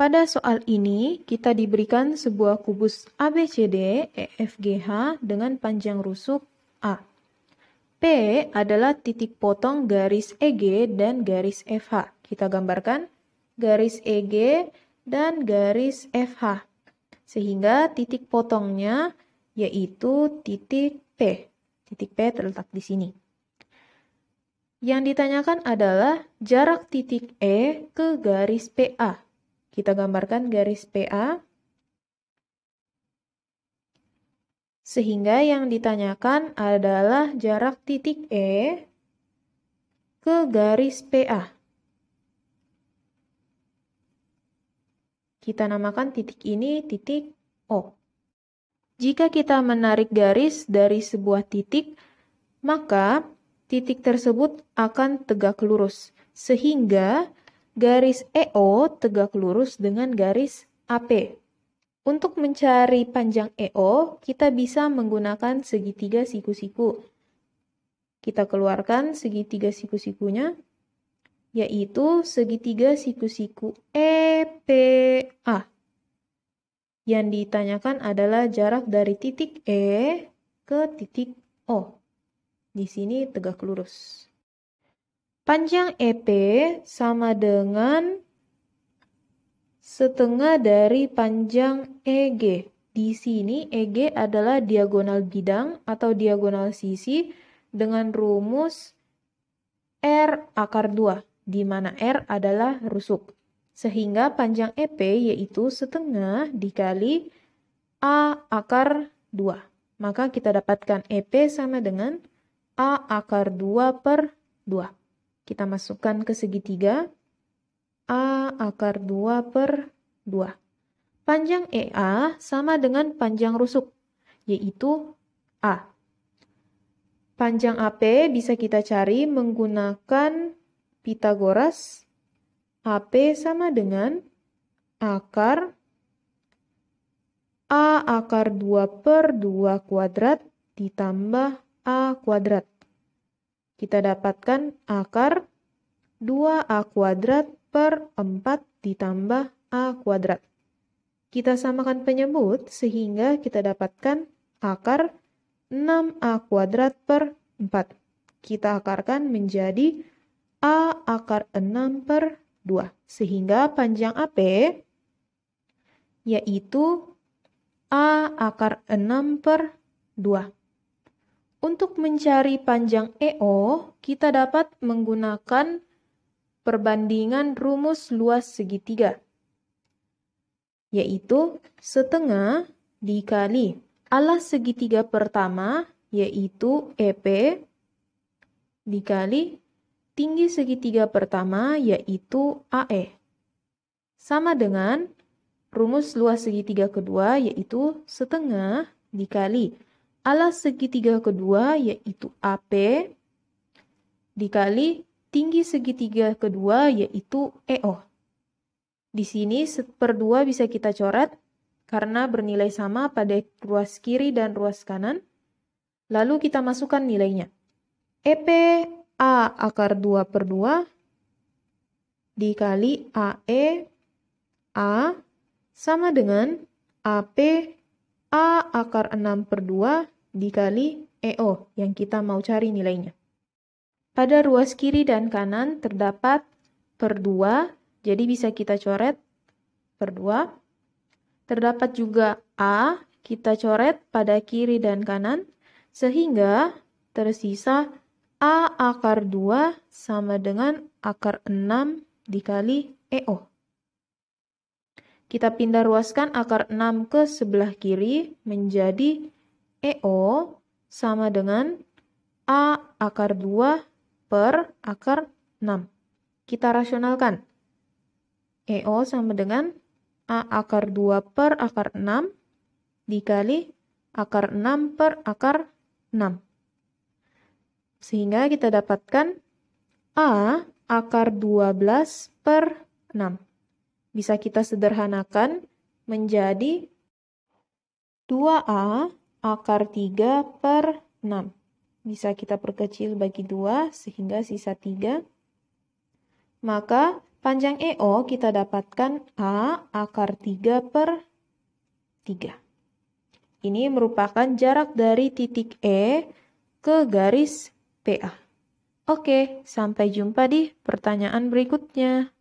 Pada soal ini, kita diberikan sebuah kubus ABCD EFGH dengan panjang rusuk A. P adalah titik potong garis EG dan garis FH. Kita gambarkan garis EG dan garis FH. Sehingga titik potongnya yaitu titik P. Titik P terletak di sini. Yang ditanyakan adalah jarak titik E ke garis PA kita gambarkan garis PA Sehingga yang ditanyakan adalah jarak titik E ke garis PA. Kita namakan titik ini titik O. Jika kita menarik garis dari sebuah titik, maka titik tersebut akan tegak lurus, sehingga Garis EO tegak lurus dengan garis AP. Untuk mencari panjang EO, kita bisa menggunakan segitiga siku-siku. Kita keluarkan segitiga siku-sikunya, yaitu segitiga siku-siku EPA. Yang ditanyakan adalah jarak dari titik E ke titik O. Di sini tegak lurus. Panjang EP sama dengan setengah dari panjang EG. Di sini EG adalah diagonal bidang atau diagonal sisi dengan rumus R akar 2, di mana R adalah rusuk. Sehingga panjang EP yaitu setengah dikali A akar 2. Maka kita dapatkan EP sama dengan A akar 2 per 2. Kita masukkan ke segitiga A akar 2 per 2. Panjang EA sama dengan panjang rusuk, yaitu A. Panjang AP bisa kita cari menggunakan Pitagoras. AP sama dengan akar A akar 2 per 2 kuadrat ditambah A kuadrat. Kita dapatkan akar 2a kuadrat per 4 ditambah a kuadrat. Kita samakan penyebut sehingga kita dapatkan akar 6a kuadrat per 4. Kita akarkan menjadi a akar 6 per 2. Sehingga panjang AP yaitu a akar 6 per 2. Untuk mencari panjang EO, kita dapat menggunakan perbandingan rumus luas segitiga, yaitu setengah dikali alas segitiga pertama, yaitu EP, dikali tinggi segitiga pertama, yaitu AE. Sama dengan rumus luas segitiga kedua, yaitu setengah dikali alas segitiga kedua, yaitu AP, dikali tinggi segitiga kedua yaitu EO. Di sini per 2 bisa kita coret karena bernilai sama pada ruas kiri dan ruas kanan. Lalu kita masukkan nilainya. EP A akar 2 per 2 dikali AE A sama dengan AP A akar 6 per 2 dikali EO yang kita mau cari nilainya. Pada ruas kiri dan kanan terdapat per 2, jadi bisa kita coret per 2. Terdapat juga A, kita coret pada kiri dan kanan, sehingga tersisa A akar 2 sama dengan akar 6 dikali EO. Kita pindah ruaskan akar 6 ke sebelah kiri menjadi EO sama dengan A akar 2 per akar 6. Kita rasionalkan. EO sama dengan A akar 2 per akar 6 dikali akar 6 per akar 6. Sehingga kita dapatkan A akar 12 per 6. Bisa kita sederhanakan menjadi 2A akar 3 per 6 bisa kita perkecil bagi dua sehingga sisa tiga. Maka panjang EO kita dapatkan A akar 3 per 3. Ini merupakan jarak dari titik E ke garis PA. Oke, sampai jumpa di pertanyaan berikutnya.